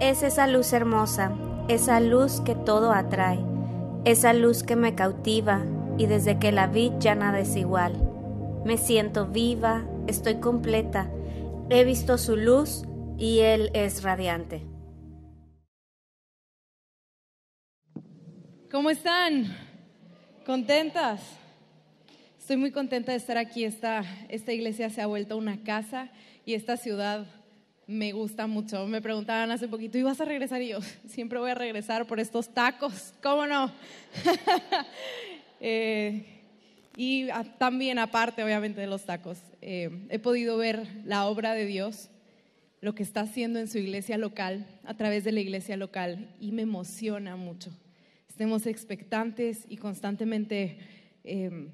Es esa luz hermosa, esa luz que todo atrae, esa luz que me cautiva y desde que la vi ya nada es igual. Me siento viva, estoy completa, he visto su luz y él es radiante. ¿Cómo están? ¿Contentas? Estoy muy contenta de estar aquí. Esta, esta iglesia se ha vuelto una casa y esta ciudad me gusta mucho. Me preguntaban hace poquito, ¿y vas a regresar? Y yo, siempre voy a regresar por estos tacos, ¿cómo no? Eh, y también, aparte, obviamente, de los tacos, eh, he podido ver la obra de Dios, lo que está haciendo en su iglesia local, a través de la iglesia local, y me emociona mucho. Estemos expectantes y constantemente... Eh,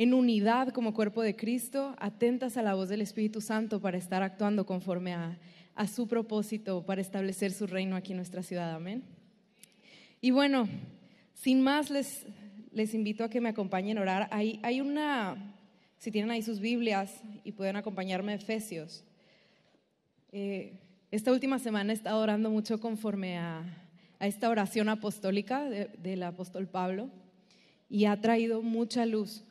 en unidad como cuerpo de Cristo, atentas a la voz del Espíritu Santo para estar actuando conforme a, su propósito, para establecer su reino aquí en nuestra ciudad. Amén. Y bueno, sin más, les, les invito a que me acompañen a orar. Hay, hay una, si tienen ahí sus Biblias y pueden acompañarme a Efesios. Eh, esta última semana he estado orando mucho conforme a, esta oración apostólica del apóstol Pablo y ha traído mucha luz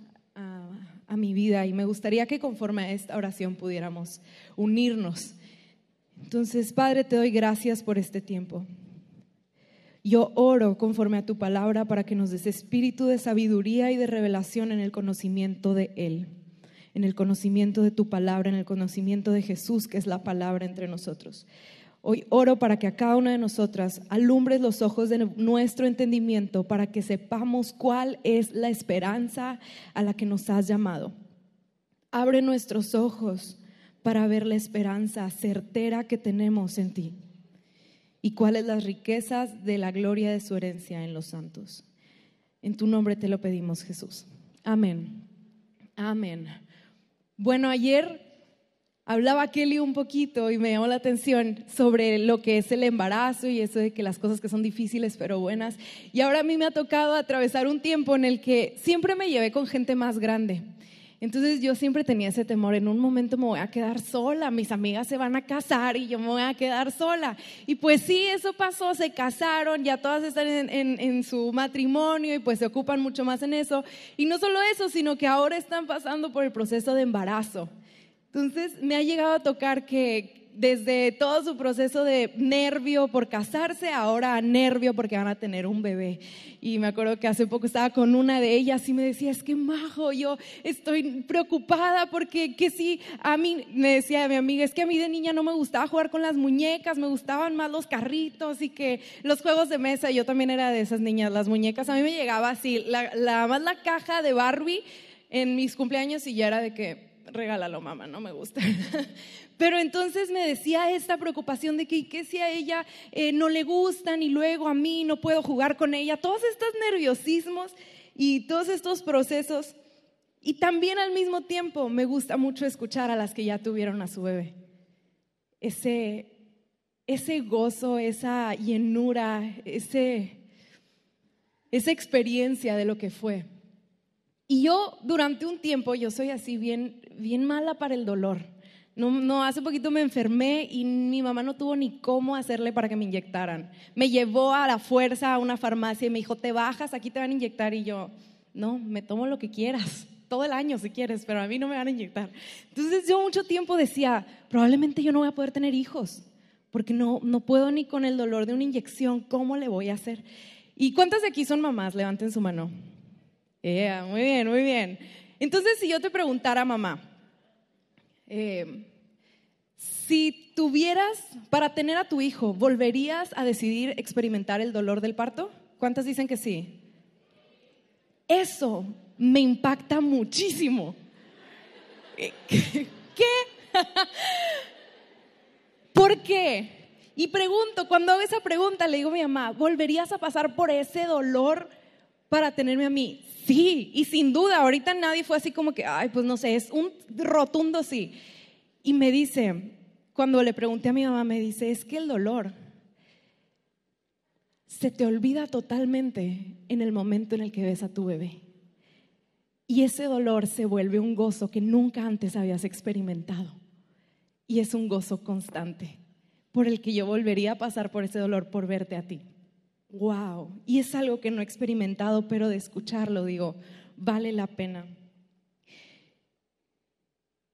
a mi vida y me gustaría que conforme a esta oración pudiéramos unirnos. Entonces, Padre, te doy gracias por este tiempo. Yo oro conforme a tu palabra para que nos des espíritu de sabiduría y de revelación en el conocimiento de Él, en el conocimiento de tu palabra, en el conocimiento de Jesús, que es la palabra entre nosotros. Hoy oro para que a cada una de nosotras alumbres los ojos de nuestro entendimiento para que sepamos cuál es la esperanza a la que nos has llamado. Abre nuestros ojos para ver la esperanza certera que tenemos en ti y cuáles las riquezas de la gloria de su herencia en los santos. En tu nombre te lo pedimos, Jesús. Amén. Amén. Bueno, ayer hablaba Kelly un poquito y me llamó la atención sobre lo que es el embarazo y eso de que las cosas que son difíciles pero buenas. Y ahora a mí me ha tocado atravesar un tiempo en el que siempre me llevé con gente más grande. Entonces yo siempre tenía ese temor, en un momento me voy a quedar sola, mis amigas se van a casar y yo me voy a quedar sola. Y pues sí, eso pasó, se casaron, ya todas están en, su matrimonio y pues se ocupan mucho más en eso. Y no solo eso, sino que ahora están pasando por el proceso de embarazo. Entonces me ha llegado a tocar que desde todo su proceso de nervio por casarse, ahora nervio porque van a tener un bebé. Y me acuerdo que hace poco estaba con una de ellas y me decía, es que majo, yo estoy preocupada porque que sí, a mí, me decía mi amiga, es que a mí de niña no me gustaba jugar con las muñecas, me gustaban más los carritos y que los juegos de mesa, yo también era de esas niñas, las muñecas, a mí me llegaba así, la, la más la caja de Barbie en mis cumpleaños y ya era de que regálalo mamá, no me gusta. Pero entonces me decía esta preocupación de que, ¿qué si a ella eh, no le gustan y luego a mí no puedo jugar con ella? Todos estos nerviosismos y todos estos procesos. Y también al mismo tiempo me gusta mucho escuchar a las que ya tuvieron a su bebé. Ese, gozo, esa llenura, ese, esa experiencia de lo que fue. Y yo durante un tiempo, yo soy así bien, bien mala para el dolor. No, hace poquito me enfermé y mi mamá no tuvo ni cómo hacerle para que me inyectaran. Me llevó a la fuerza a una farmacia y me dijo, te bajas, aquí te van a inyectar. Y yo, no, me tomo lo que quieras, todo el año si quieres, pero a mí no me van a inyectar. Entonces yo mucho tiempo decía, probablemente yo no voy a poder tener hijos, porque no, no puedo ni con el dolor de una inyección, ¿cómo le voy a hacer? ¿Y cuántas de aquí son mamás? Levanten su mano muy bien, muy bien. Entonces, si yo te preguntara, mamá, eh, si tuvieras para tener a tu hijo, ¿volverías a decidir experimentar el dolor del parto? ¿Cuántas dicen que sí? Eso me impacta muchísimo. ¿Qué? ¿Por qué? Y pregunto, cuando hago esa pregunta, le digo a mi mamá, ¿volverías a pasar por ese dolor para tenerme a mí. Sí, y sin duda, ahorita nadie fue así como que, ay, pues no sé, es un rotundo sí. Y me dice, cuando le pregunté a mi mamá, me dice, es que el dolor se te olvida totalmente en el momento en el que ves a tu bebé. Y ese dolor se vuelve un gozo que nunca antes habías experimentado. Y es un gozo constante por el que yo volvería a pasar por ese dolor por verte a ti wow, y es algo que no he experimentado, pero de escucharlo digo, vale la pena.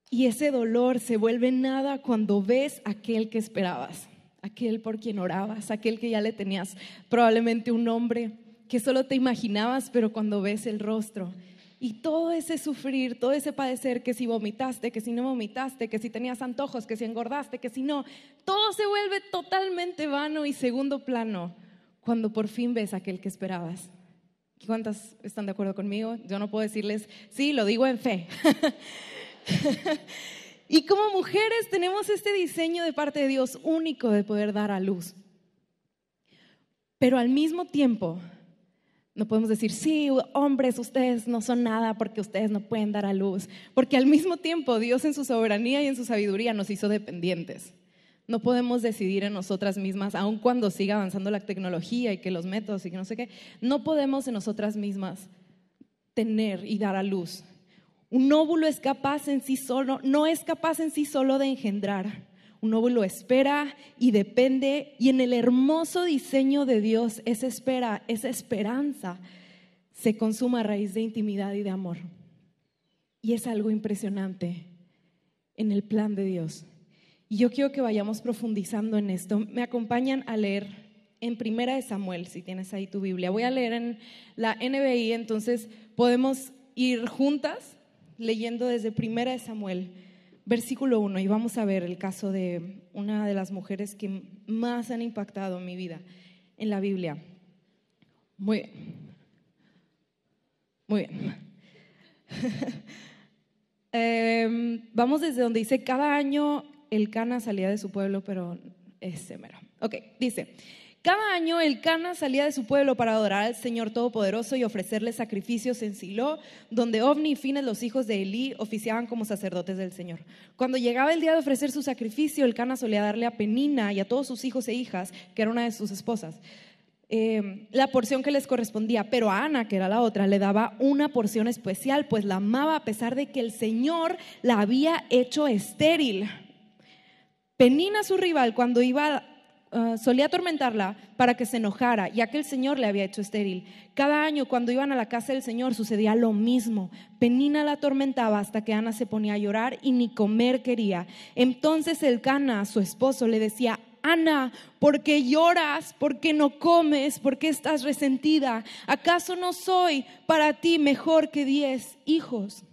Y ese dolor se vuelve nada cuando ves aquel que esperabas, aquel por quien orabas, aquel que ya le tenías probablemente un nombre, que solo te imaginabas, pero cuando ves el rostro. Y todo ese sufrir, todo ese padecer, que si vomitaste, que si no vomitaste, que si tenías antojos, que si engordaste, que si no, todo se vuelve totalmente vano y segundo plano cuando por fin ves a aquel que esperabas. ¿Cuántas están de acuerdo conmigo? Yo no puedo decirles, sí, lo digo en fe. y como mujeres tenemos este diseño de parte de Dios único de poder dar a luz. Pero al mismo tiempo, no podemos decir, sí, hombres, ustedes no son nada porque ustedes no pueden dar a luz. Porque al mismo tiempo Dios en su soberanía y en su sabiduría nos hizo dependientes. No podemos decidir en nosotras mismas, aun cuando siga avanzando la tecnología y que los métodos y que no sé qué, no podemos en nosotras mismas tener y dar a luz. Un óvulo es capaz en sí solo, no es capaz en sí solo de engendrar. Un óvulo espera y depende y en el hermoso diseño de Dios esa espera, esa esperanza se consuma a raíz de intimidad y de amor. Y es algo impresionante en el plan de Dios. Y yo quiero que vayamos profundizando en esto. Me acompañan a leer en Primera de Samuel, si tienes ahí tu Biblia. Voy a leer en la NBI, entonces podemos ir juntas leyendo desde Primera de Samuel, versículo 1, y vamos a ver el caso de una de las mujeres que más han impactado mi vida en la Biblia. Muy bien. Muy bien. Em, vamos desde donde dice, cada año el Cana salía de su pueblo, pero es mero. Ok, dice, cada año el Cana salía de su pueblo para adorar al Señor Todopoderoso y ofrecerle sacrificios en Silo, donde Ovni y Fines, los hijos de Elí, oficiaban como sacerdotes del Señor. Cuando llegaba el día de ofrecer su sacrificio, el Cana solía darle a Penina y a todos sus hijos e hijas, que era una de sus esposas. Eh, la porción que les correspondía, pero a Ana, que era la otra, le daba una porción especial, pues la amaba a pesar de que el Señor la había hecho estéril. Penina, su rival, cuando iba, ah, solía atormentarla para que se enojara, ya que el Señor le había hecho estéril. Cada año, cuando iban a la casa del Señor, sucedía lo mismo. Penina la atormentaba hasta que Ana se ponía a llorar y ni comer quería. Entonces el Cana, su esposo, le decía, Ana, ¿por qué lloras? ¿Por qué no comes? ¿Por qué estás resentida? ¿Acaso no soy para ti mejor que diez hijos?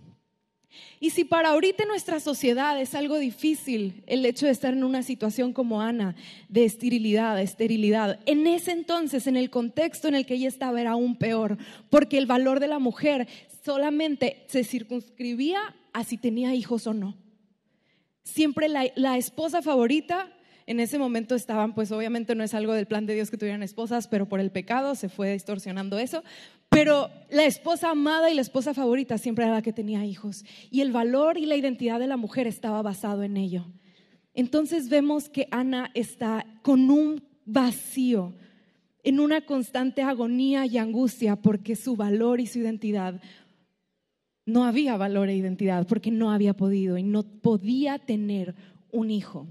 Y si para ahorita en nuestra sociedad es algo difícil el hecho de estar en una situación como Ana, de esterilidad, de esterilidad, en ese entonces, en el contexto en el que ella estaba, era aún peor, porque el valor de la mujer solamente se circunscribía a si tenía hijos o no. Siempre la, la esposa favorita en ese momento estaban, pues obviamente no es algo del plan de Dios que tuvieran esposas, pero por el pecado se fue distorsionando eso. Pero la esposa amada y la esposa favorita siempre era la que tenía hijos. Y el valor y la identidad de la mujer estaba basado en ello. Entonces vemos que Ana está con un vacío, en una constante agonía y angustia porque su valor y su identidad no había valor e identidad porque no había podido y no podía tener un hijo.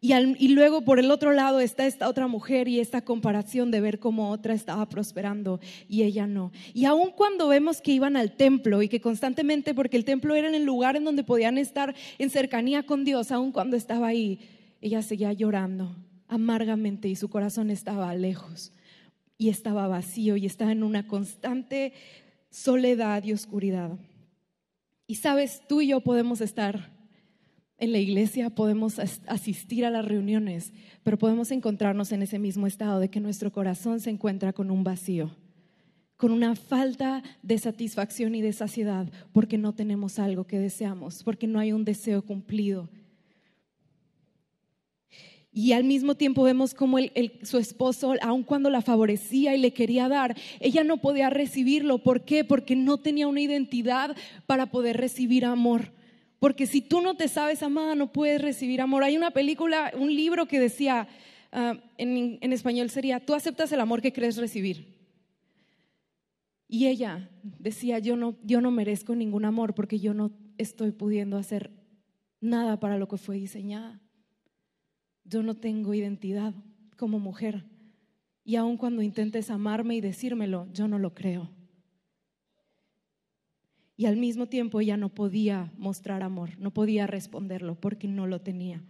Y, luego por el otro lado está esta otra mujer y esta comparación de ver cómo otra estaba prosperando y ella no. Y aun cuando vemos que iban al templo y que constantemente, porque el templo era el lugar en donde podían estar en cercanía con Dios, aun cuando estaba ahí, ella seguía llorando amargamente y su corazón estaba lejos y estaba vacío y estaba en una constante soledad y oscuridad. Y sabes, tú y yo podemos estar en la iglesia podemos asistir a las reuniones, pero podemos encontrarnos en ese mismo estado de que nuestro corazón se encuentra con un vacío, con una falta de satisfacción y de saciedad, porque no tenemos algo que deseamos, porque no hay un deseo cumplido. Y al mismo tiempo vemos como su esposo, aun cuando la favorecía y le quería dar, ella no podía recibirlo. ¿Por qué? Porque no tenía una identidad para poder recibir amor. Porque si tú no te sabes amada, no puedes recibir amor. Hay una película, un libro que decía, ah, en, español sería, tú aceptas el amor que crees recibir. Y ella decía, yo no, yo no merezco ningún amor porque yo no estoy pudiendo hacer nada para lo que fue diseñada. Yo no tengo identidad como mujer. Y aun cuando intentes amarme y decírmelo, yo no lo creo y al mismo tiempo ella no podía mostrar amor, no podía responderlo porque no lo tenía.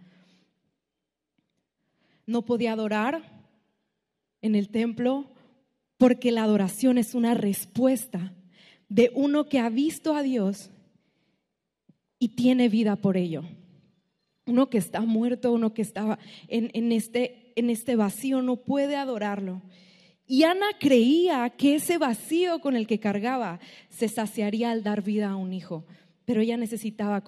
No podía adorar en el templo porque la adoración es una respuesta de uno que ha visto a Dios y tiene vida por ello. Uno que está muerto, uno que estaba en este, este vacío, no puede adorarlo. Y Ana creía que ese vacío con el que cargaba se saciaría al dar vida a un hijo, pero ella necesitaba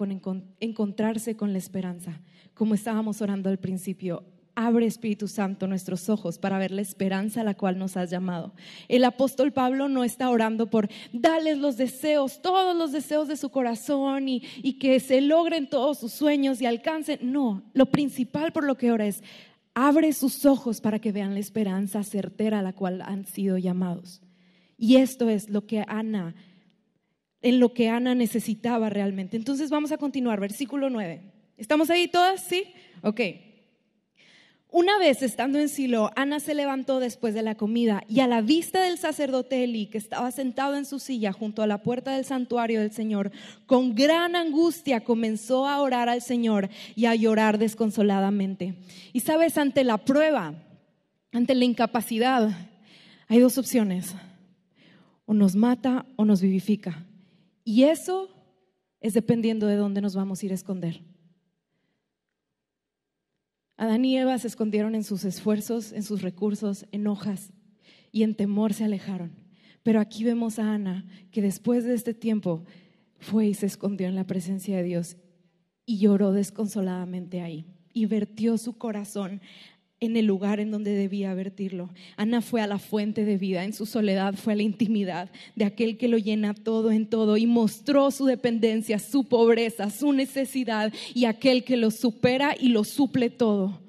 encontrarse con la esperanza, como estábamos orando al principio. Abre Espíritu Santo nuestros ojos para ver la esperanza a la cual nos has llamado. El apóstol Pablo no está orando por darles los deseos, todos los deseos de su corazón y, y que se logren todos sus sueños y alcancen. No, lo principal por lo que ora es Abre sus ojos para que vean la esperanza certera a la cual han sido llamados. Y esto es lo que Ana, en lo que Ana necesitaba realmente. Entonces vamos a continuar, versículo 9. ¿Estamos ahí todas? ¿Sí? Ok. Una vez estando en Silo, Ana se levantó después de la comida y a la vista del sacerdote Eli, que estaba sentado en su silla junto a la puerta del santuario del Señor, con gran angustia comenzó a orar al Señor y a llorar desconsoladamente. Y sabes, ante la prueba, ante la incapacidad, hay dos opciones. O nos mata o nos vivifica. Y eso es dependiendo de dónde nos vamos a ir a esconder. Adán y Eva se escondieron en sus esfuerzos, en sus recursos, en hojas y en temor se alejaron. Pero aquí vemos a Ana que después de este tiempo fue y se escondió en la presencia de Dios y lloró desconsoladamente ahí y vertió su corazón en el lugar en donde debía vertirlo. Ana fue a la fuente de vida, en su soledad fue a la intimidad de aquel que lo llena todo en todo y mostró su dependencia, su pobreza, su necesidad y aquel que lo supera y lo suple todo.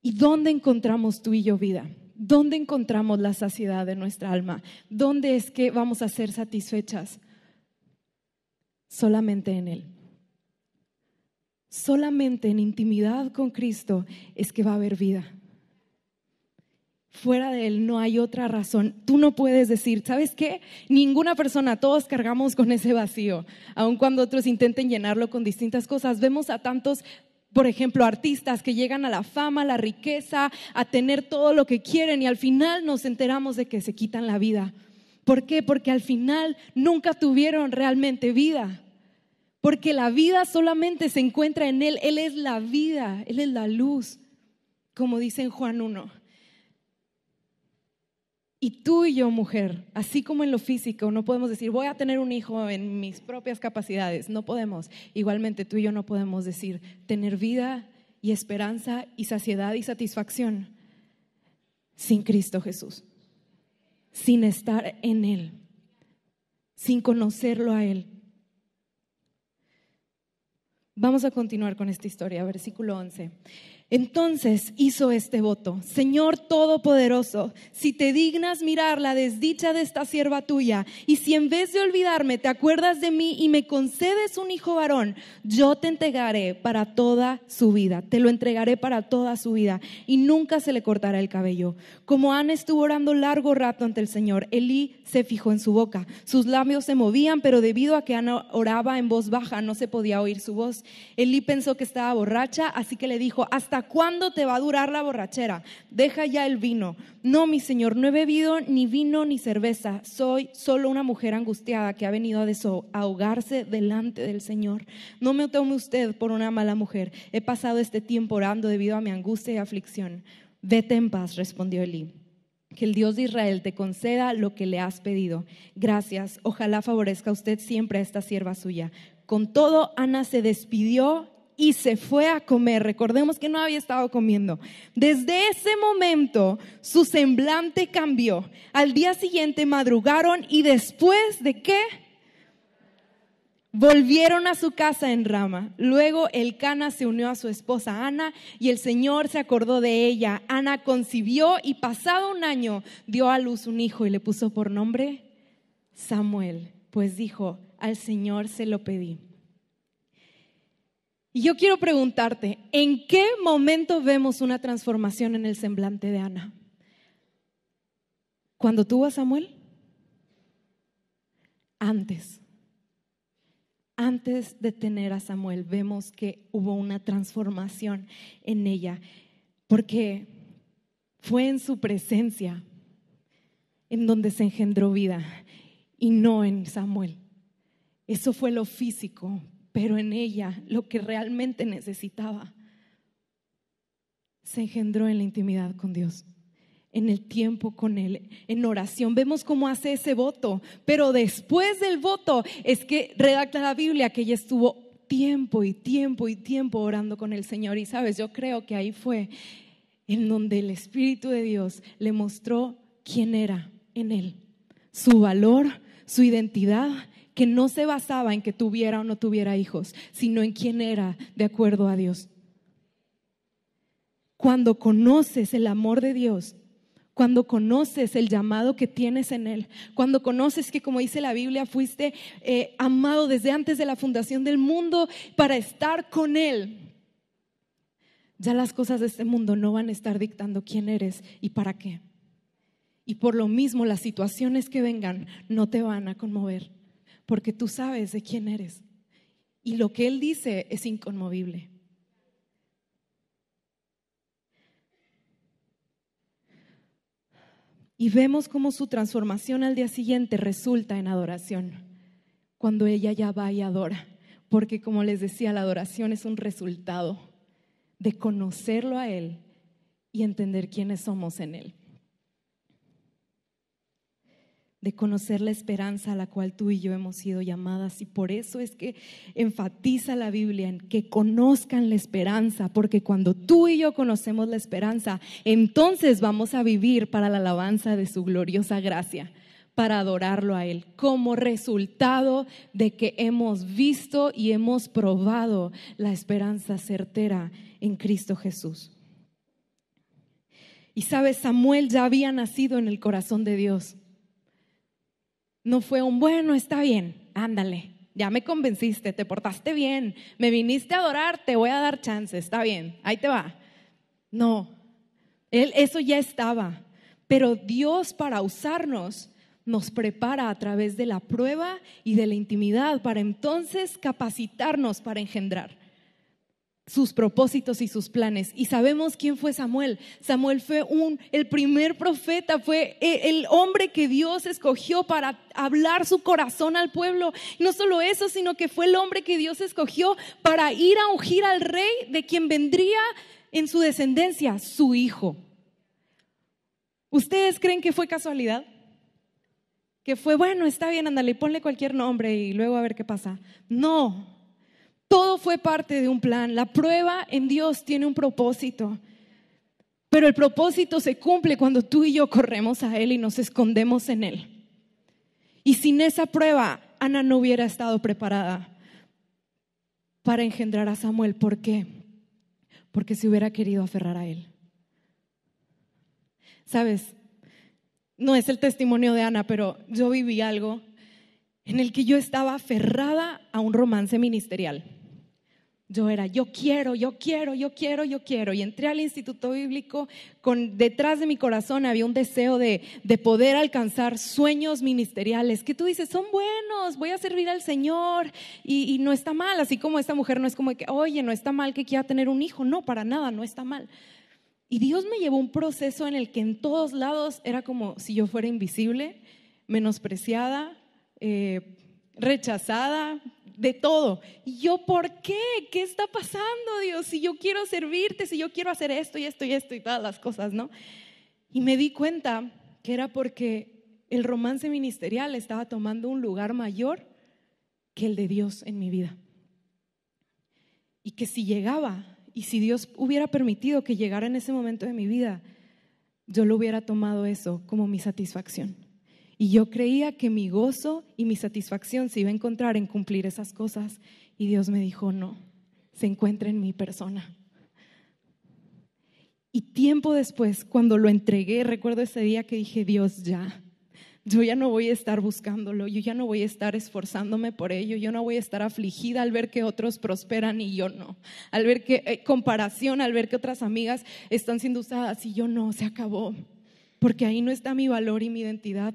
¿Y dónde encontramos tú y yo vida? ¿Dónde encontramos la saciedad de nuestra alma? ¿Dónde es que vamos a ser satisfechas? Solamente en Él. Solamente en intimidad con Cristo es que va a haber vida. Fuera de Él no hay otra razón. Tú no puedes decir, ¿sabes qué? Ninguna persona, todos cargamos con ese vacío, aun cuando otros intenten llenarlo con distintas cosas. Vemos a tantos, por ejemplo, artistas que llegan a la fama, a la riqueza, a tener todo lo que quieren y al final nos enteramos de que se quitan la vida. ¿Por qué? Porque al final nunca tuvieron realmente vida porque la vida solamente se encuentra en Él. Él es la vida, Él es la luz, como dice en Juan 1. Y tú y yo, mujer, así como en lo físico, no podemos decir, voy a tener un hijo en mis propias capacidades, no podemos. Igualmente tú y yo no podemos decir, tener vida y esperanza y saciedad y satisfacción sin Cristo Jesús, sin estar en Él, sin conocerlo a Él. Vamos a continuar con esta historia, versículo 11. Entonces hizo este voto, Señor Todopoderoso, si te dignas mirar la desdicha de esta sierva tuya, y si en vez de olvidarme te acuerdas de mí y me concedes un hijo varón, yo te entregaré para toda su vida, te lo entregaré para toda su vida, y nunca se le cortará el cabello. Como Ana estuvo orando largo rato ante el Señor, Elí se fijó en su boca, sus labios se movían, pero debido a que Ana oraba en voz baja, no se podía oír su voz. Elí pensó que estaba borracha, así que le dijo, hasta cuándo te va a durar la borrachera? Deja ya el vino. No, mi Señor, no he bebido ni vino ni cerveza. Soy solo una mujer angustiada que ha venido a desahogarse delante del Señor. No me tome usted por una mala mujer. He pasado este tiempo orando debido a mi angustia y aflicción. Vete en paz, respondió Elí. Que el Dios de Israel te conceda lo que le has pedido. Gracias. Ojalá favorezca usted siempre a esta sierva suya. Con todo, Ana se despidió y se fue a comer. Recordemos que no había estado comiendo. Desde ese momento su semblante cambió. Al día siguiente madrugaron y después de qué? Volvieron a su casa en Rama. Luego el Cana se unió a su esposa Ana y el Señor se acordó de ella. Ana concibió y pasado un año dio a luz un hijo y le puso por nombre Samuel, pues dijo, al Señor se lo pedí. Y yo quiero preguntarte, ¿en qué momento vemos una transformación en el semblante de Ana? ¿Cuando tuvo a Samuel? Antes. Antes de tener a Samuel, vemos que hubo una transformación en ella, porque fue en su presencia en donde se engendró vida y no en Samuel. Eso fue lo físico, pero en ella lo que realmente necesitaba se engendró en la intimidad con Dios, en el tiempo con Él, en oración. Vemos cómo hace ese voto, pero después del voto es que redacta la Biblia que ella estuvo tiempo y tiempo y tiempo orando con el Señor. Y sabes, yo creo que ahí fue en donde el Espíritu de Dios le mostró quién era en Él, su valor, su identidad, que no se basaba en que tuviera o no tuviera hijos, sino en quién era de acuerdo a Dios. Cuando conoces el amor de Dios, cuando conoces el llamado que tienes en Él, cuando conoces que, como dice la Biblia, fuiste eh, amado desde antes de la fundación del mundo para estar con Él, ya las cosas de este mundo no van a estar dictando quién eres y para qué. Y por lo mismo las situaciones que vengan no te van a conmover porque tú sabes de quién eres. Y lo que Él dice es inconmovible. Y vemos cómo su transformación al día siguiente resulta en adoración, cuando ella ya va y adora, porque como les decía, la adoración es un resultado de conocerlo a Él y entender quiénes somos en Él de conocer la esperanza a la cual tú y yo hemos sido llamadas. Y por eso es que enfatiza la Biblia en que conozcan la esperanza, porque cuando tú y yo conocemos la esperanza, entonces vamos a vivir para la alabanza de su gloriosa gracia, para adorarlo a Él, como resultado de que hemos visto y hemos probado la esperanza certera en Cristo Jesús. Y sabes, Samuel ya había nacido en el corazón de Dios no fue un bueno, está bien, ándale, ya me convenciste, te portaste bien, me viniste a adorar, te voy a dar chance, está bien, ahí te va. No, él, eso ya estaba. Pero Dios para usarnos nos prepara a través de la prueba y de la intimidad para entonces capacitarnos para engendrar sus propósitos y sus planes. Y sabemos quién fue Samuel. Samuel fue un, el primer profeta, fue e, el hombre que Dios escogió para hablar su corazón al pueblo. no solo eso, sino que fue el hombre que Dios escogió para ir a ungir al rey de quien vendría en su descendencia, su hijo. ¿Ustedes creen que fue casualidad? Que fue, bueno, está bien, ándale, ponle cualquier nombre y luego a ver qué pasa. No, todo fue parte de un plan. La prueba en Dios tiene un propósito. Pero el propósito se cumple cuando tú y yo corremos a Él y nos escondemos en Él. Y sin esa prueba, Ana no hubiera estado preparada para engendrar a Samuel. ¿Por qué? Porque se hubiera querido aferrar a Él. Sabes, no es el testimonio de Ana, pero yo viví algo en el que yo estaba aferrada a un romance ministerial. Yo era, yo quiero, yo quiero, yo quiero, yo quiero. Y entré al instituto bíblico con detrás de mi corazón había un deseo de, poder alcanzar sueños ministeriales que tú dices, son buenos, voy a servir al Señor. Y, no está mal, así como esta mujer no es como que, oye, no está mal que quiera tener un hijo. No, para nada, no está mal. Y Dios me llevó un proceso en el que en todos lados era como si yo fuera invisible, menospreciada, eh, rechazada, de todo. Y yo, ¿por qué? ¿Qué está pasando, Dios? Si yo quiero servirte, si yo quiero hacer esto y esto y esto y todas las cosas, ¿no? Y me di cuenta que era porque el romance ministerial estaba tomando un lugar mayor que el de Dios en mi vida. Y que si llegaba, y si Dios hubiera permitido que llegara en ese momento de mi vida, yo lo hubiera tomado eso como mi satisfacción. Y yo creía que mi gozo y mi satisfacción se iba a encontrar en cumplir esas cosas. Y Dios me dijo, no, se encuentra en mi persona. Y tiempo después, cuando lo entregué, recuerdo ese día que dije, Dios, ya, yo ya no voy a estar buscándolo, yo ya no voy a estar esforzándome por ello, yo no voy a estar afligida al ver que otros prosperan y yo no, al ver que, eh, comparación, al ver que otras amigas están siendo usadas y yo no, se acabó porque ahí no está mi valor y mi identidad.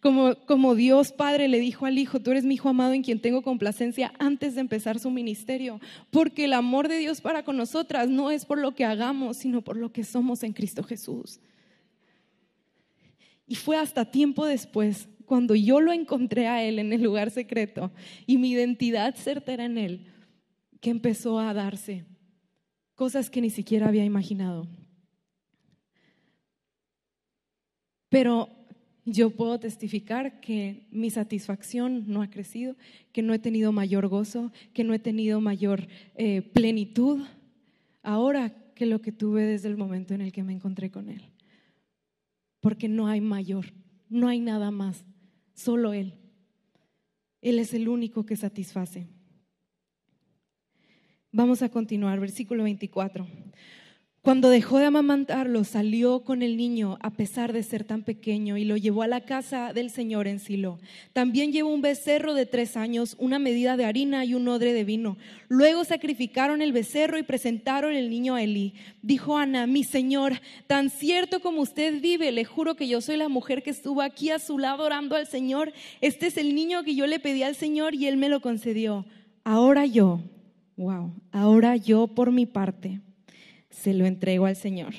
Como, Dios Padre le dijo al Hijo, tú eres mi Hijo amado en quien tengo complacencia antes de empezar su ministerio, porque el amor de Dios para con nosotras no es por lo que hagamos, sino por lo que somos en Cristo Jesús. Y fue hasta tiempo después, cuando yo lo encontré a Él en el lugar secreto y mi identidad certera en Él, que empezó a darse cosas que ni siquiera había imaginado. Pero yo puedo testificar que mi satisfacción no ha crecido, que no he tenido mayor gozo, que no he tenido mayor eh, plenitud ahora que lo que tuve desde el momento en el que me encontré con Él. Porque no hay mayor, no hay nada más, solo Él. Él es el único que satisface. Vamos a continuar, versículo 24. Cuando dejó de amamantarlo, salió con el niño a pesar de ser tan pequeño y lo llevó a la casa del Señor en Silo. También llevó un becerro de tres años, una medida de harina y un odre de vino. Luego sacrificaron el becerro y presentaron el niño a Eli Dijo Ana, mi Señor, tan cierto como usted vive, le juro que yo soy la mujer que estuvo aquí a su lado orando al Señor. Este es el niño que yo le pedí al Señor y él me lo concedió. Ahora yo, wow, ahora yo por mi parte se lo entrego al Señor.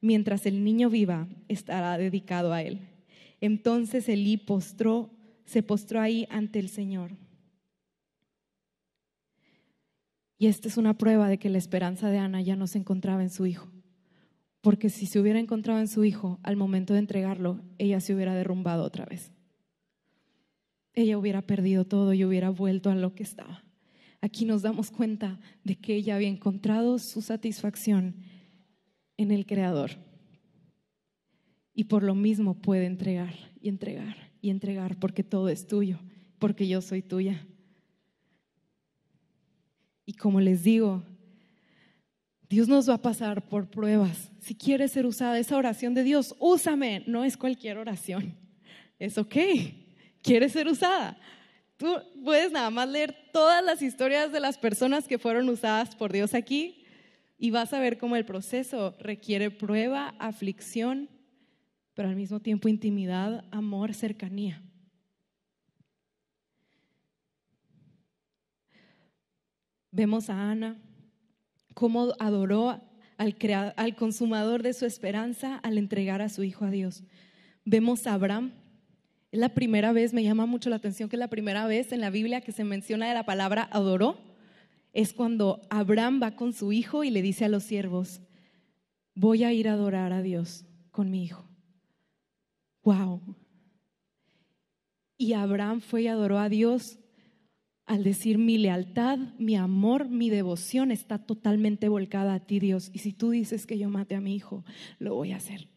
Mientras el niño viva, estará dedicado a él. Entonces Elí postró, se postró ahí ante el Señor. Y esta es una prueba de que la esperanza de Ana ya no se encontraba en su hijo. Porque si se hubiera encontrado en su hijo, al momento de entregarlo, ella se hubiera derrumbado otra vez. Ella hubiera perdido todo y hubiera vuelto a lo que estaba aquí nos damos cuenta de que ella había encontrado su satisfacción en el Creador. Y por lo mismo puede entregar y entregar y entregar porque todo es tuyo, porque yo soy tuya. Y como les digo, Dios nos va a pasar por pruebas. Si quieres ser usada esa oración de Dios, úsame. No es cualquier oración. Es ok. Quieres ser usada. Tú puedes nada más leer todas las historias de las personas que fueron usadas por Dios aquí y vas a ver cómo el proceso requiere prueba, aflicción, pero al mismo tiempo intimidad, amor, cercanía. Vemos a Ana, cómo adoró al, al consumador de su esperanza al entregar a su hijo a Dios. Vemos a Abraham, es la primera vez, me llama mucho la atención que la primera vez en la Biblia que se menciona de la palabra adoró. Es cuando Abraham va con su hijo y le dice a los siervos, voy a ir a adorar a Dios con mi hijo. ¡Wow! Y Abraham fue y adoró a Dios al decir, mi lealtad, mi amor, mi devoción está totalmente volcada a ti, Dios. Y si tú dices que yo mate a mi hijo, lo voy a hacer.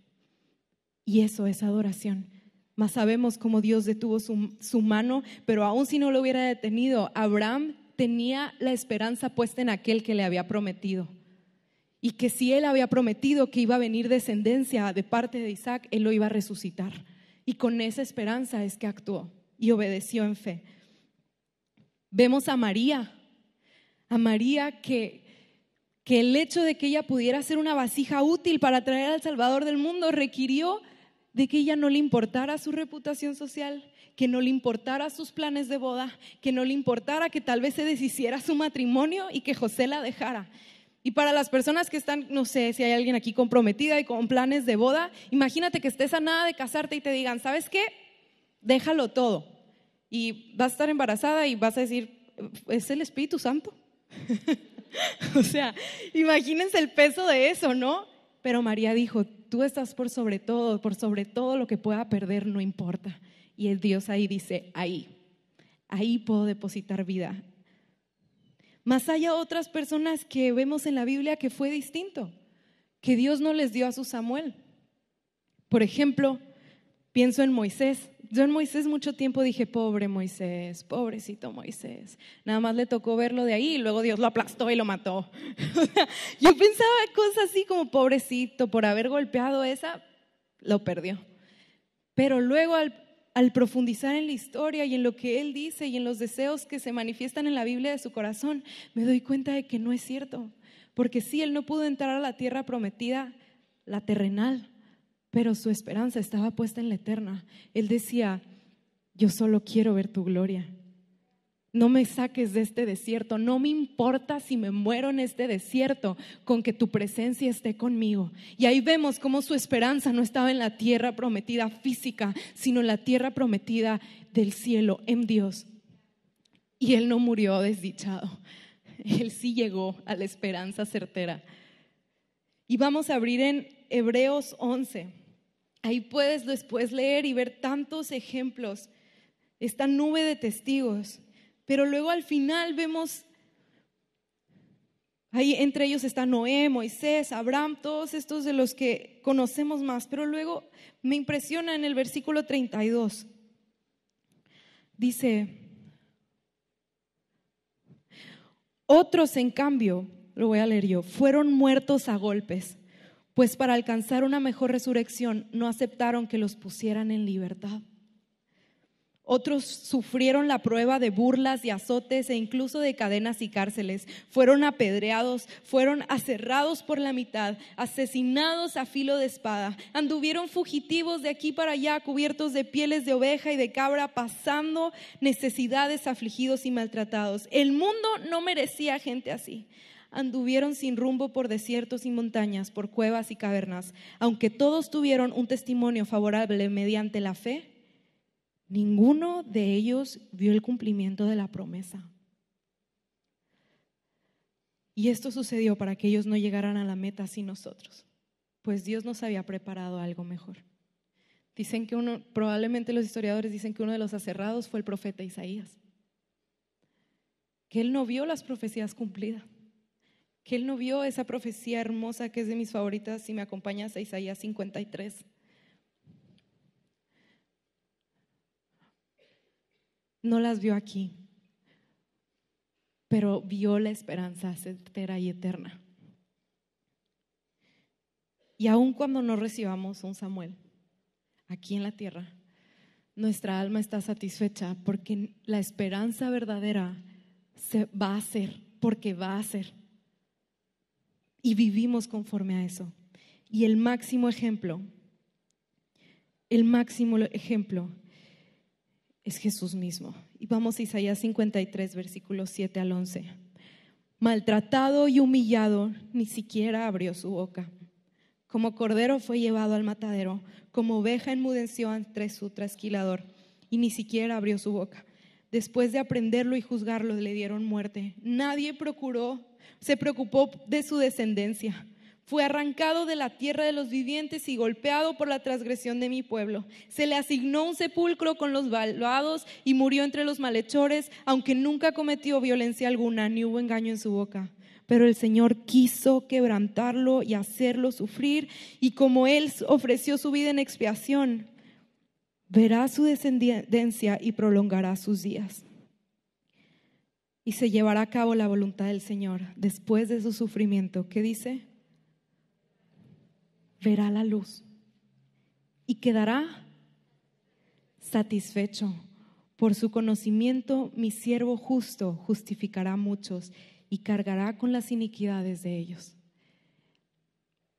Y eso es adoración. Mas sabemos cómo Dios detuvo su, mano, pero aun si no lo hubiera detenido, Abraham tenía la esperanza puesta en aquel que le había prometido. Y que si él había prometido que iba a venir descendencia de parte de Isaac, él lo iba a resucitar. Y con esa esperanza es que actuó y obedeció en fe. Vemos a María, a María que, que el hecho de que ella pudiera ser una vasija útil para traer al Salvador del mundo requirió de que ella no le importara su reputación social, que no le importara sus planes de boda, que no le importara que tal vez se deshiciera su matrimonio y que José la dejara. Y para las personas que están, no sé si hay alguien aquí comprometida y con planes de boda, imagínate que estés a nada de casarte y te digan, ¿sabes qué? Déjalo todo. Y vas a estar embarazada y vas a decir, ¿es el Espíritu Santo? o sea, imagínense el peso de eso, ¿no? Pero María dijo, tú estás por sobre todo, por sobre todo lo que pueda perder, no importa. Y el Dios ahí dice, ahí, ahí puedo depositar vida. Más allá otras personas que vemos en la Biblia que fue distinto, que Dios no les dio a su Samuel. Por ejemplo, pienso en Moisés yo en Moisés mucho tiempo dije, pobre Moisés, pobrecito Moisés. Nada más le tocó verlo de ahí y luego Dios lo aplastó y lo mató. yo pensaba cosas así como, pobrecito, por haber golpeado esa, lo perdió. Pero luego al, profundizar en la historia y en lo que él dice y en los deseos que se manifiestan en la Biblia de su corazón, me doy cuenta de que no es cierto. Porque sí, él no pudo entrar a la tierra prometida, la terrenal, pero su esperanza estaba puesta en la eterna. Él decía, yo solo quiero ver tu gloria. No me saques de este desierto, no me importa si me muero en este desierto, con que tu presencia esté conmigo. Y ahí vemos cómo su esperanza no estaba en la tierra prometida física, sino en la tierra prometida del cielo, en Dios. Y él no murió desdichado, él sí llegó a la esperanza certera. Y vamos a abrir en Hebreos 11. Ahí puedes después leer y ver tantos ejemplos, esta nube de testigos. Pero luego al final vemos, ahí entre ellos está Noé, Moisés, Abraham, todos estos de los que conocemos más. Pero luego me impresiona en el versículo 32. Dice, otros en cambio, lo voy a leer yo, fueron muertos a golpes pues para alcanzar una mejor resurrección no aceptaron que los pusieran en libertad. Otros sufrieron la prueba de burlas y azotes e incluso de cadenas y cárceles. Fueron apedreados, fueron aserrados por la mitad, asesinados a filo de espada. Anduvieron fugitivos de aquí para allá, cubiertos de pieles de oveja y de cabra, pasando necesidades, afligidos y maltratados. El mundo no merecía gente así anduvieron sin rumbo por desiertos y montañas, por cuevas y cavernas. Aunque todos tuvieron un testimonio favorable mediante la fe, ninguno de ellos vio el cumplimiento de la promesa. Y esto sucedió para que ellos no llegaran a la meta sin nosotros, pues Dios nos había preparado algo mejor. Dicen que uno, probablemente los historiadores dicen que uno de los aserrados fue el profeta Isaías, que él no vio las profecías cumplidas él no vio esa profecía hermosa que es de mis favoritas, si me acompañas a Isaías 53. No las vio aquí, pero vio la esperanza certera y eterna. Y aun cuando no recibamos un Samuel aquí en la tierra, nuestra alma está satisfecha porque la esperanza verdadera se va a hacer, porque va a ser y vivimos conforme a eso. Y el máximo ejemplo, el máximo ejemplo es Jesús mismo. Y vamos a Isaías 53, versículos 7 al 11. Maltratado y humillado, ni siquiera abrió su boca. Como cordero fue llevado al matadero, como oveja enmudeció entre su trasquilador, y ni siquiera abrió su boca después de aprenderlo y juzgarlo, le dieron muerte. Nadie procuró, se preocupó de su descendencia. Fue arrancado de la tierra de los vivientes y golpeado por la transgresión de mi pueblo. Se le asignó un sepulcro con los valuados y murió entre los malhechores, aunque nunca cometió violencia alguna ni hubo engaño en su boca. Pero el Señor quiso quebrantarlo y hacerlo sufrir, y como Él ofreció su vida en expiación, verá su descendencia y prolongará sus días. Y se llevará a cabo la voluntad del Señor después de su sufrimiento. ¿Qué dice? Verá la luz y quedará satisfecho. Por su conocimiento, mi siervo justo justificará a muchos y cargará con las iniquidades de ellos.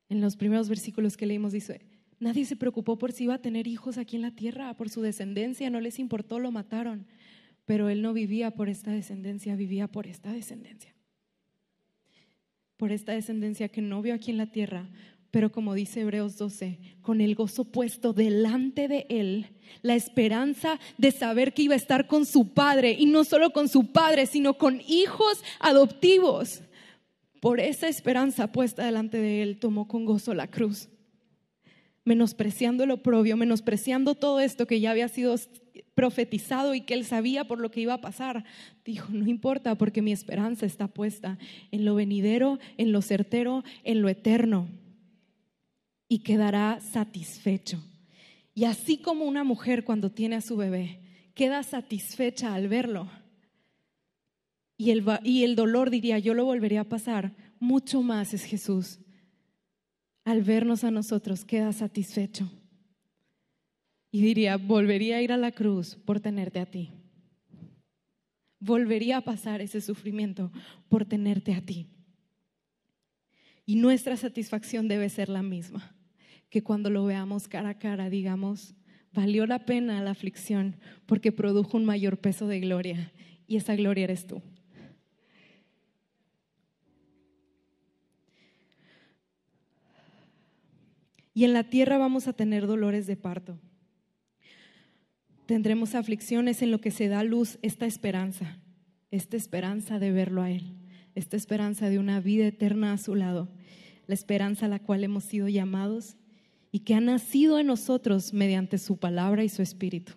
En los primeros versículos que leímos dice, Nadie se preocupó por si iba a tener hijos aquí en la tierra, por su descendencia, no les importó, lo mataron. Pero él no vivía por esta descendencia, vivía por esta descendencia. Por esta descendencia que no vio aquí en la tierra, pero como dice Hebreos 12, con el gozo puesto delante de él, la esperanza de saber que iba a estar con su padre, y no solo con su padre, sino con hijos adoptivos. Por esa esperanza puesta delante de él, tomó con gozo la cruz menospreciando lo oprobio, menospreciando todo esto que ya había sido profetizado y que él sabía por lo que iba a pasar, dijo, no importa porque mi esperanza está puesta en lo venidero, en lo certero, en lo eterno, y quedará satisfecho. Y así como una mujer cuando tiene a su bebé queda satisfecha al verlo, y el, y el dolor diría, yo lo volvería a pasar, mucho más es Jesús al vernos a nosotros queda satisfecho. Y diría, volvería a ir a la cruz por tenerte a ti. Volvería a pasar ese sufrimiento por tenerte a ti. Y nuestra satisfacción debe ser la misma, que cuando lo veamos cara a cara digamos, valió la pena la aflicción porque produjo un mayor peso de gloria y esa gloria eres tú. y en la tierra vamos a tener dolores de parto. Tendremos aflicciones en lo que se da luz esta esperanza, esta esperanza de verlo a Él, esta esperanza de una vida eterna a su lado, la esperanza a la cual hemos sido llamados y que ha nacido en nosotros mediante su palabra y su espíritu.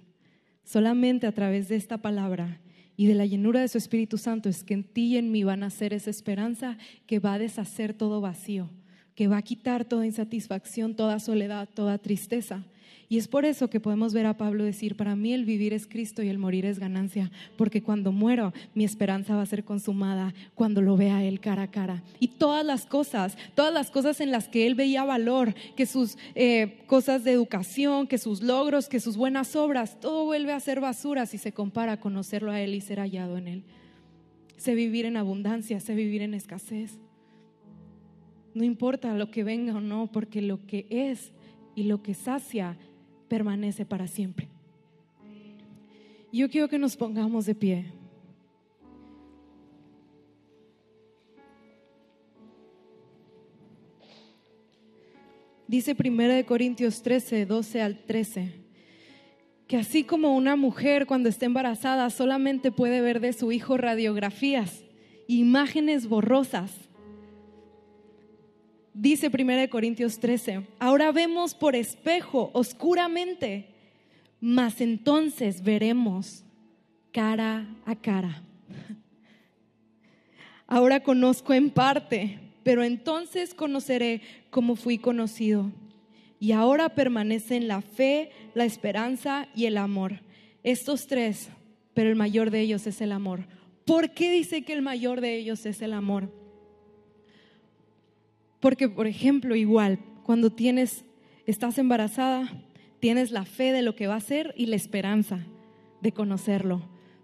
Solamente a través de esta palabra y de la llenura de su Espíritu Santo es que en ti y en mí va a nacer esa esperanza que va a deshacer todo vacío, que va a quitar toda insatisfacción, toda soledad, toda tristeza. Y es por eso que podemos ver a Pablo decir, para mí el vivir es Cristo y el morir es ganancia, porque cuando muero mi esperanza va a ser consumada cuando lo vea Él cara a cara. Y todas las cosas, todas las cosas en las que Él veía valor, que sus eh, cosas de educación, que sus logros, que sus buenas obras, todo vuelve a ser basura si se compara a conocerlo a Él y ser hallado en Él. Sé vivir en abundancia, sé vivir en escasez. No importa lo que venga o no, porque lo que es y lo que sacia permanece para siempre. Yo quiero que nos pongamos de pie. Dice 1 Corintios 13, 12 al 13, que así como una mujer cuando está embarazada solamente puede ver de su hijo radiografías, imágenes borrosas, Dice 1 Corintios 13, ahora vemos por espejo oscuramente, mas entonces veremos cara a cara. Ahora conozco en parte, pero entonces conoceré como fui conocido. Y ahora permanecen la fe, la esperanza y el amor. Estos tres, pero el mayor de ellos es el amor. ¿Por qué dice que el mayor de ellos es el amor? Porque, por ejemplo, igual, cuando tienes, estás embarazada, tienes la fe de lo que va a ser y la esperanza de conocerlo.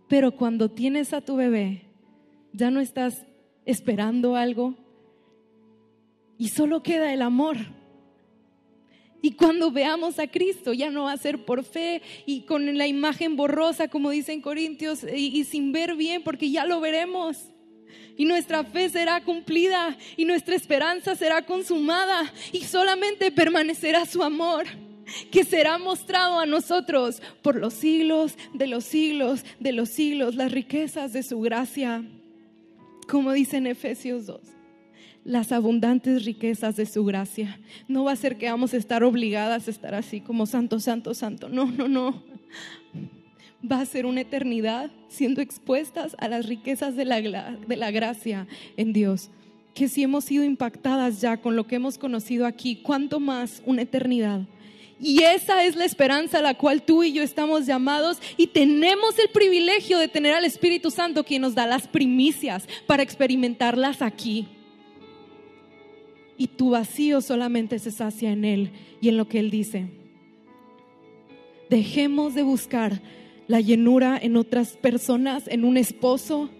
Pero cuando tienes a tu bebé, ya no estás esperando algo y solo queda el amor. Y cuando veamos a Cristo, ya no va a ser por fe y con la imagen borrosa, como dicen Corintios, y, y sin ver bien, porque ya lo veremos y nuestra fe será cumplida y nuestra esperanza será consumada y solamente permanecerá su amor que será mostrado a nosotros por los siglos de los siglos de los siglos, las riquezas de su gracia, como dice en Efesios 2 las abundantes riquezas de su gracia. No va a ser que vamos a estar obligadas a estar así como santo, santo, santo. No, no, no va a ser una eternidad siendo expuestas a las riquezas de la, gracia en Dios. Que si hemos sido impactadas ya con lo que hemos conocido aquí, ¿cuánto más una eternidad? Y esa es la esperanza a la cual tú y yo estamos llamados y tenemos el privilegio de tener al Espíritu Santo quien nos da las primicias para experimentarlas aquí. Y tu vacío solamente se sacia en Él y en lo que Él dice. Dejemos de buscar la llenura en otras personas, en un esposo,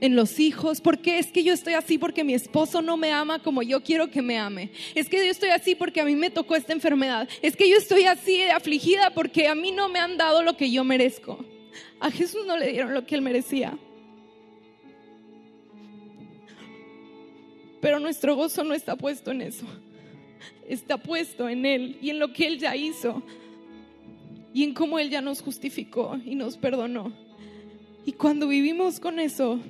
en los hijos. ¿Por qué es que yo estoy así? Porque mi esposo no me ama como yo quiero que me ame. Es que yo estoy así porque a mí me tocó esta enfermedad. Es que yo estoy así afligida porque a mí no me han dado lo que yo merezco. A Jesús no le dieron lo que él merecía. Pero nuestro gozo no está puesto en eso. Está puesto en Él y en lo que Él ya hizo y en cómo Él ya nos justificó y nos perdonó. Y cuando vivimos con eso,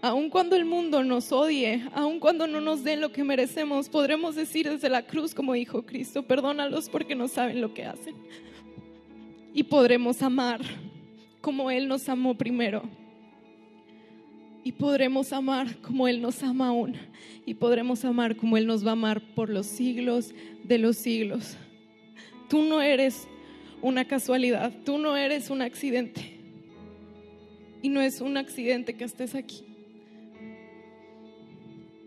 aun cuando el mundo nos odie, aun cuando no nos den lo que merecemos, podremos decir desde la cruz, como dijo Cristo, perdónalos porque no saben lo que hacen. Y podremos amar como Él nos amó primero. Y podremos amar como Él nos ama aún. Y podremos amar como Él nos va a amar por los siglos de los siglos. Tú no eres una casualidad, tú no eres un accidente. Y no es un accidente que estés aquí.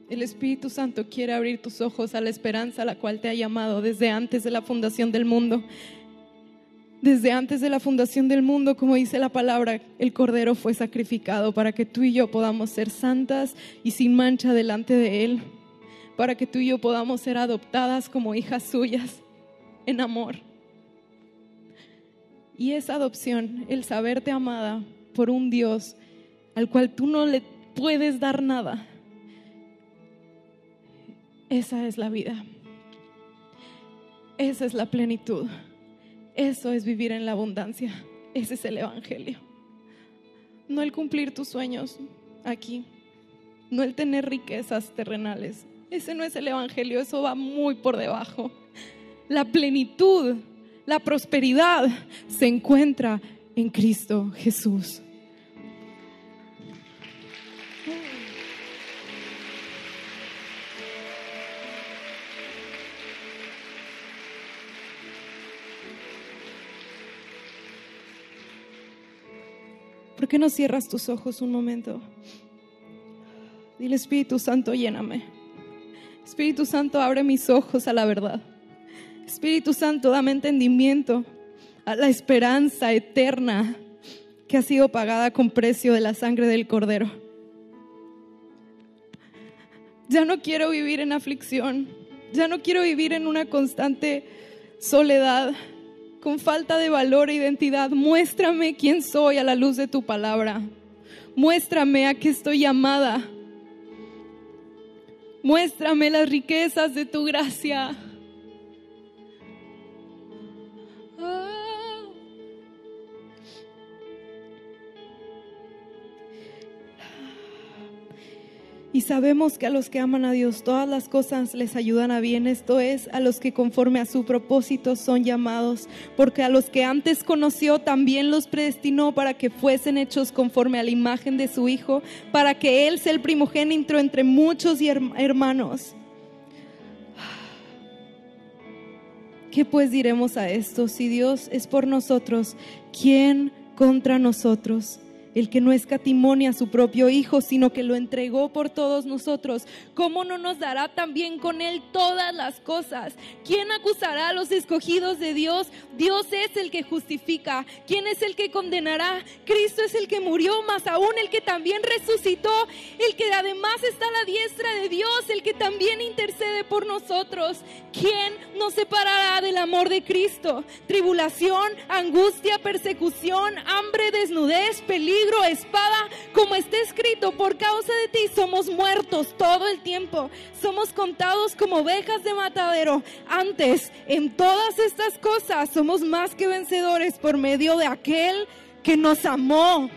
El Espíritu Santo quiere abrir tus ojos a la esperanza a la cual te ha llamado desde antes de la fundación del mundo. Desde antes de la fundación del mundo, como dice la palabra, el Cordero fue sacrificado para que tú y yo podamos ser santas y sin mancha delante de Él, para que tú y yo podamos ser adoptadas como hijas suyas en amor. Y esa adopción, el saberte amada por un Dios al cual tú no le puedes dar nada, esa es la vida. Esa es la plenitud. Eso es vivir en la abundancia. Ese es el Evangelio. No el cumplir tus sueños aquí. No el tener riquezas terrenales. Ese no es el Evangelio. Eso va muy por debajo. La plenitud la prosperidad se encuentra en Cristo Jesús. ¿Por qué no cierras tus ojos un momento? Dile, Espíritu Santo, lléname. Espíritu Santo, abre mis ojos a la verdad. Espíritu Santo, dame entendimiento a la esperanza eterna que ha sido pagada con precio de la sangre del Cordero. Ya no quiero vivir en aflicción, ya no quiero vivir en una constante soledad, con falta de valor e identidad. Muéstrame quién soy a la luz de tu palabra. Muéstrame a qué estoy llamada. Muéstrame las riquezas de tu gracia. Y sabemos que a los que aman a Dios todas las cosas les ayudan a bien, esto es, a los que conforme a su propósito son llamados, porque a los que antes conoció también los predestinó para que fuesen hechos conforme a la imagen de su Hijo, para que Él sea el primogénito entre muchos hermanos. ¿Qué pues diremos a esto? Si Dios es por nosotros, ¿quién contra nosotros? el que no escatimone a su propio Hijo, sino que lo entregó por todos nosotros, ¿cómo no nos dará también con Él todas las cosas? ¿Quién acusará a los escogidos de Dios? Dios es el que justifica. ¿Quién es el que condenará? Cristo es el que murió, más aún el que también resucitó, el que además está a la diestra de Dios, el que también intercede por nosotros. ¿Quién nos separará del amor de Cristo? Tribulación, angustia, persecución, hambre, desnudez, peligro espada, como está escrito, por causa de ti somos muertos todo el tiempo, somos contados como ovejas de matadero. Antes, en todas estas cosas somos más que vencedores por medio de aquel que nos amó.